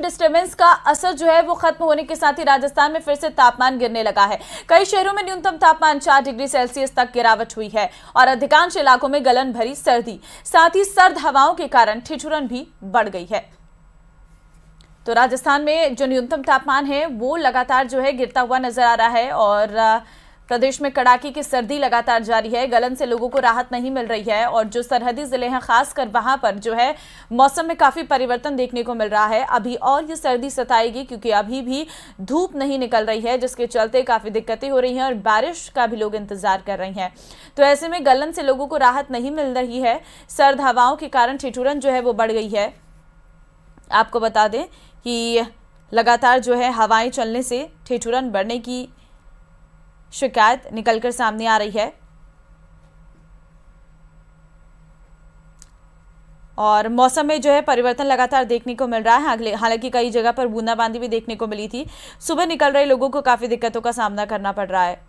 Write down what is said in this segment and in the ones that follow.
Disturbance का असर जो है वो खत्म होने के साथ ही राजस्थान में फिर से तापमान गिरने लगा है कई शहरों में न्यूनतम तापमान 4 डिग्री सेल्सियस तक गिरावट हुई है और अधिकांश इलाकों में गलन भरी सर्दी साथ ही सर्द हवाओं के कारण ठिठुरन भी बढ़ गई है तो राजस्थान में जो न्यूनतम तापमान है वो लगातार जो है गिरता हुआ नजर आ रहा है और प्रदेश में कड़ाके की सर्दी लगातार जारी है गलन से लोगों को राहत नहीं मिल रही है और जो सरहदी जिले हैं खासकर वहां पर जो है मौसम में काफी परिवर्तन देखने को मिल रहा है अभी और ये सर्दी सताएगी क्योंकि अभी भी धूप नहीं निकल रही है जिसके चलते काफी दिक्कतें हो रही हैं और बारिश का भी लोग इंतजार कर रहे हैं तो ऐसे में गलन से लोगों को राहत नहीं मिल रही है सर्द हवाओं के कारण ठिठुरन जो है वो बढ़ गई है आपको बता दें कि लगातार जो है हवाएं चलने से ठिठुरन बढ़ने की शिकायत निकलकर सामने आ रही है और मौसम में जो है परिवर्तन लगातार देखने को मिल रहा है अगले हालांकि कई जगह पर बूंदाबांदी भी देखने को मिली थी सुबह निकल रहे लोगों को काफ़ी दिक्कतों का सामना करना पड़ रहा है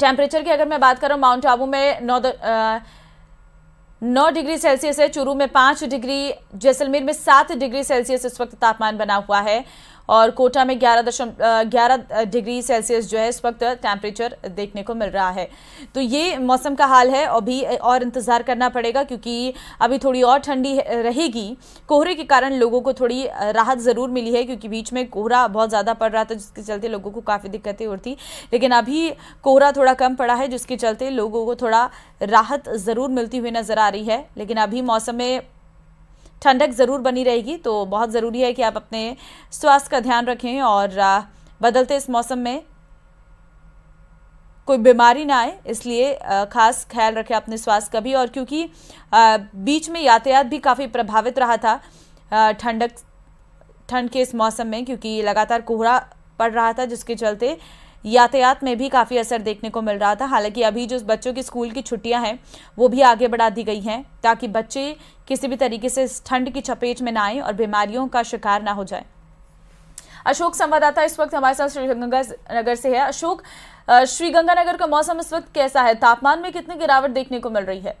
टेम्परेचर की अगर मैं बात करूं माउंट आबू में नौ द, आ, नौ डिग्री सेल्सियस है चुरू में पांच डिग्री जैसलमेर में सात डिग्री सेल्सियस इस वक्त तापमान बना हुआ है और कोटा में ग्यारह दशम ग्यारह डिग्री सेल्सियस जो है इस वक्त टेम्परेचर देखने को मिल रहा है तो ये मौसम का हाल है अभी और इंतज़ार करना पड़ेगा क्योंकि अभी थोड़ी और ठंडी रहेगी कोहरे के कारण लोगों को थोड़ी राहत ज़रूर मिली है क्योंकि बीच में कोहरा बहुत ज़्यादा पड़ रहा था जिसके चलते लोगों को काफ़ी दिक्कतें हो रही लेकिन अभी कोहरा थोड़ा कम पड़ा है जिसके चलते लोगों को थोड़ा राहत ज़रूर मिलती हुई नज़र आ रही है लेकिन अभी मौसम में ठंडक ज़रूर बनी रहेगी तो बहुत ज़रूरी है कि आप अपने स्वास्थ्य का ध्यान रखें और बदलते इस मौसम में कोई बीमारी ना आए इसलिए खास ख्याल रखें अपने स्वास्थ्य का भी और क्योंकि बीच में यातायात भी काफ़ी प्रभावित रहा था ठंडक ठंड के इस मौसम में क्योंकि लगातार कोहरा पड़ रहा था जिसके चलते यातायात में भी काफ़ी असर देखने को मिल रहा था हालांकि अभी जो बच्चों की स्कूल की छुट्टियां हैं वो भी आगे बढ़ा दी गई हैं ताकि बच्चे किसी भी तरीके से ठंड की चपेट में ना आए और बीमारियों का शिकार ना हो जाए अशोक संवाददाता इस वक्त हमारे साथ श्रीगंगानगर से है अशोक श्रीगंगानगर का मौसम इस वक्त कैसा है तापमान में कितनी गिरावट देखने को मिल रही है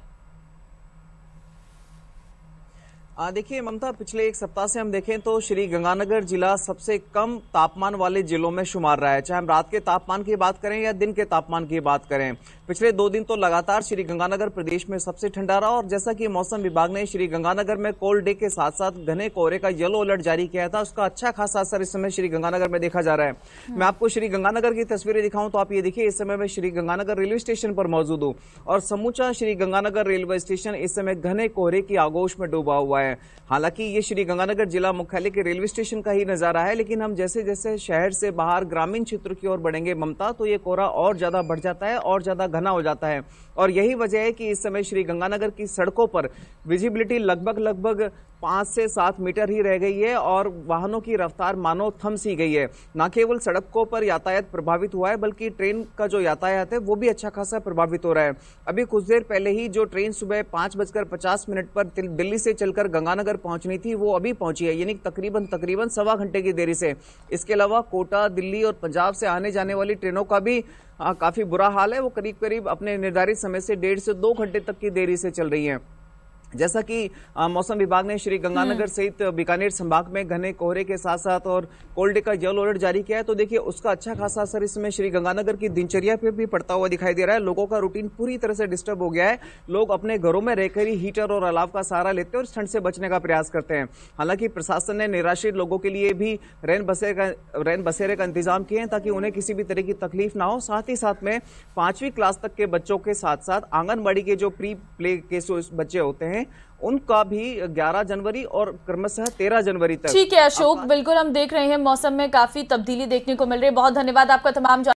देखिए ममता पिछले एक सप्ताह से हम देखें तो श्री गंगानगर जिला सबसे कम तापमान वाले जिलों में शुमार रहा है चाहे हम रात के तापमान की बात करें या दिन के तापमान की बात करें पिछले दो दिन तो लगातार श्री गंगानगर प्रदेश में सबसे ठंडा रहा और जैसा कि मौसम विभाग ने श्री गंगानगर में कोल्ड डे के साथ साथ घने कोहरे का येलो अलर्ट जारी किया था उसका अच्छा खासा असर इस समय श्री गंगानगर में देखा जा रहा है मैं आपको श्री गंगानगर की तस्वीरें दिखाऊं तो आप ये देखिए इस समय मैं श्री गंगानगर रेलवे स्टेशन पर मौजूद हूँ और समूचा श्री गंगानगर रेलवे स्टेशन इस समय घने कोहरे की आगोश में डूबा हुआ है हुआ है हालांकि ये श्री गंगानगर जिला मुख्यालय के रेलवे स्टेशन का ही नज़ारा है लेकिन हम जैसे जैसे शहर से बाहर ग्रामीण क्षेत्र की ओर बढ़ेंगे ममता तो ये कोहरा और ज़्यादा बढ़ जाता है और ज़्यादा घना हो जाता है और यही वजह है कि इस समय श्री गंगानगर की सड़कों पर विजिबिलिटी लगभग लगभग पाँच से सात मीटर ही रह गई है और वाहनों की रफ्तार मानो थम सी गई है न केवल सड़कों पर यातायात प्रभावित हुआ है बल्कि ट्रेन का जो यातायात है वो भी अच्छा खासा प्रभावित हो रहा है अभी कुछ देर पहले ही जो ट्रेन सुबह पाँच बजकर पचास मिनट पर दिल्ली से चलकर गंगानगर पहुंचनी थी वो अभी पहुंची है यानी तकरीबन तकरीबन सवा घंटे की देरी से इसके अलावा कोटा दिल्ली और पंजाब से आने जाने वाली ट्रेनों का भी काफ़ी बुरा हाल है वो करीब करीब अपने निर्धारित समय से डेढ़ से दो घंटे तक की देरी से चल रही हैं जैसा कि मौसम विभाग ने श्री गंगानगर हम्म। सहित बीकानेर संभाग में घने कोहरे के साथ साथ और कोल्ड का येलो अलर्ट जारी किया है तो देखिए उसका अच्छा खासा असर इसमें श्री गंगानगर की दिनचर्या पे भी पड़ता हुआ दिखाई दे रहा है लोगों का रूटीन पूरी तरह से डिस्टर्ब हो गया है लोग अपने घरों में रहकर ही हीटर और अलाव का सहारा लेते हैं और ठंड से बचने का प्रयास करते हैं हालांकि प्रशासन ने निराश्रित लोगों के लिए भी रैन बसेरे का रैन बसेरे का इंतजाम किए हैं ताकि उन्हें किसी भी तरह की तकलीफ ना हो साथ ही साथ में पांचवीं क्लास तक के बच्चों के साथ साथ आंगनबाड़ी के जो प्री प्ले के बच्चे होते हैं हैं उनका भी 11 जनवरी और क्रमशः 13 जनवरी तक ठीक है अशोक बिल्कुल हम देख रहे हैं मौसम में काफी तब्दीली देखने को मिल रही है बहुत धन्यवाद आपका तमाम